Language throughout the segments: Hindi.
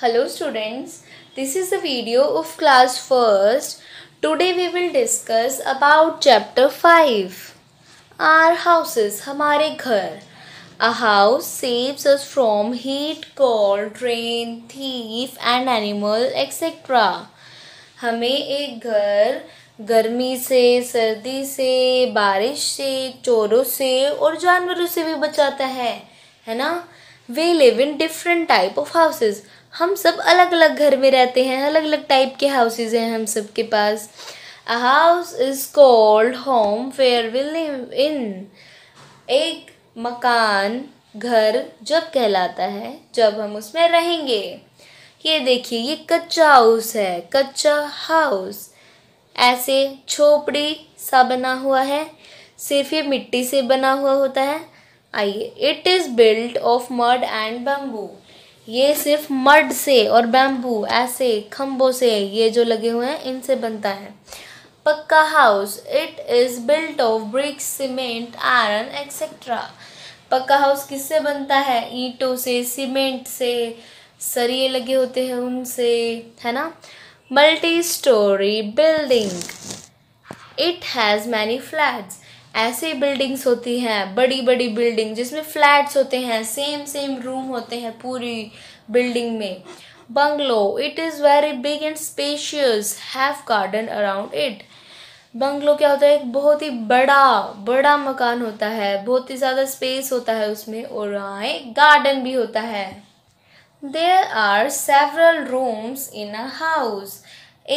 Hello students, this is the video of class 1st. Today we will discuss about chapter 5. Our houses, हमारे घर A house saves us from heat, cold, rain, thief and animal etc. हमें एक घर गर्मी से सर्दी से बारिश से चोरों से और जानवरों से भी बचाता है है ना we live in different type of houses हम सब अलग अलग घर में रहते हैं अलग अलग टाइप के हाउसेज हैं हम सब के पास a house is called home fair will in एक मकान घर जब कहलाता है जब हम उसमें रहेंगे ये देखिए ये कच्चा हाउस है कच्चा हाउस ऐसे छोपड़ी सा बना हुआ है सिर्फ ये मिट्टी से बना हुआ होता है आइए it is built of mud and bamboo ये सिर्फ मड से और बैम्बू ऐसे खम्बों से ये जो लगे हुए हैं इनसे बनता है pucca house it is built of bricks cement iron etcetera pucca house किससे बनता है ईंटों से सीमेंट से सरिये लगे होते हैं उनसे है ना multi storey building it has many flats ऐसे बिल्डिंग्स होती हैं बड़ी बड़ी बिल्डिंग जिसमें फ्लैट्स होते हैं सेम सेम रूम होते हैं पूरी बिल्डिंग में bungalow it is very big and spacious have garden around it bungalow क्या होता है एक बहुत ही बड़ा बड़ा मकान होता है बहुत ही ज़्यादा स्पेस होता है उसमें और वहाँ एक गार्डन भी होता है there are several rooms in a house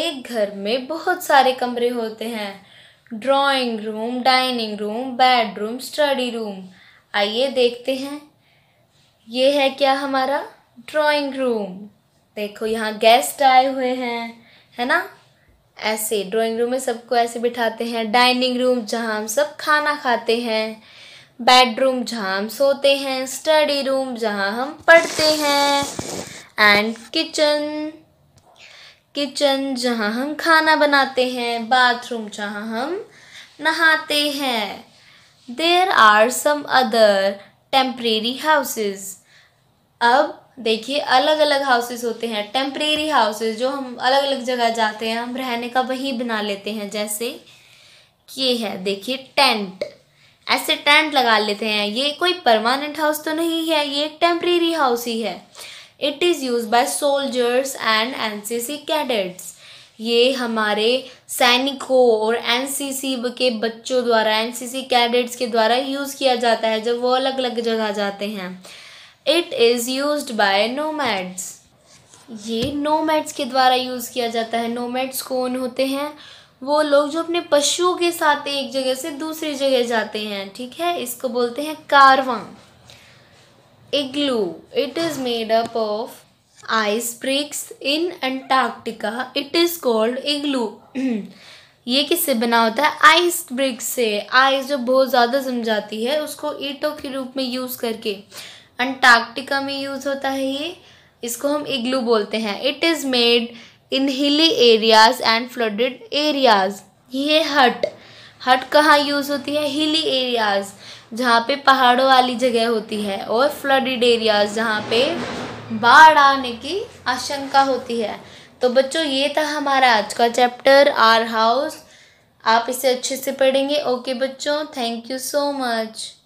एक घर में बहुत सारे कमरे होते हैं drawing room dining room bedroom study room आइए देखते हैं ये है क्या हमारा ड्राइंग रूम देखो यहाँ गेस्ट आए हुए हैं है ना ऐसे ड्राइंग रूम में सबको ऐसे बिठाते हैं डाइनिंग रूम जहाँ हम सब खाना खाते हैं बेडरूम जहाँ हम सोते हैं स्टडी रूम जहाँ हम पढ़ते हैं एंड किचन किचन जहाँ हम खाना बनाते हैं बाथरूम जहाँ हम नहाते हैं there are some other temporary houses अब देखिए अलग अलग हाउसेज होते हैं टेम्परेरी हाउसेज जो हम अलग अलग जगह जाते हैं हम रहने का वही बना लेते हैं जैसे ये है देखिए टेंट ऐसे टेंट लगा लेते हैं ये कोई परमानेंट हाउस तो नहीं है ये एक टेम्परेरी हाउस ही है it is use by soldiers and NCC cadets ये हमारे सैनिकों और एनसीसी के बच्चों द्वारा एनसीसी कैडेट्स के द्वारा यूज़ किया जाता है जब वो अलग अलग जगह जाते हैं it is use by nomads ये नोमैड्स के द्वारा यूज़ किया जाता है नोमैड्स कौन होते हैं वो लोग जो अपने पशुओं के साथ एक जगह से दूसरी जगह जाते हैं ठीक है इसको बोलते हैं कारवां igloo it is made up of ice bricks in antarctica it is called igloo ये किससे बना होता है आइस ब्रिक से आइस जो बहुत ज़्यादा जम जाती है उसको ईटों के रूप में यूज़ करके अंटार्कटिका में यूज़ होता है ये इसको हम इग्लू बोलते हैं it is made in hilly areas and flooded areas ये हट हट कहाँ यूज़ होती है हिली एरियाज़ जहाँ पे पहाड़ों वाली जगह होती है और फ्लडिड एरियाज जहाँ पे बाढ़ आने की आशंका होती है तो बच्चों ये था हमारा आज का चैप्टर आर हाउस आप इसे अच्छे से पढ़ेंगे ओके बच्चों थैंक यू सो मच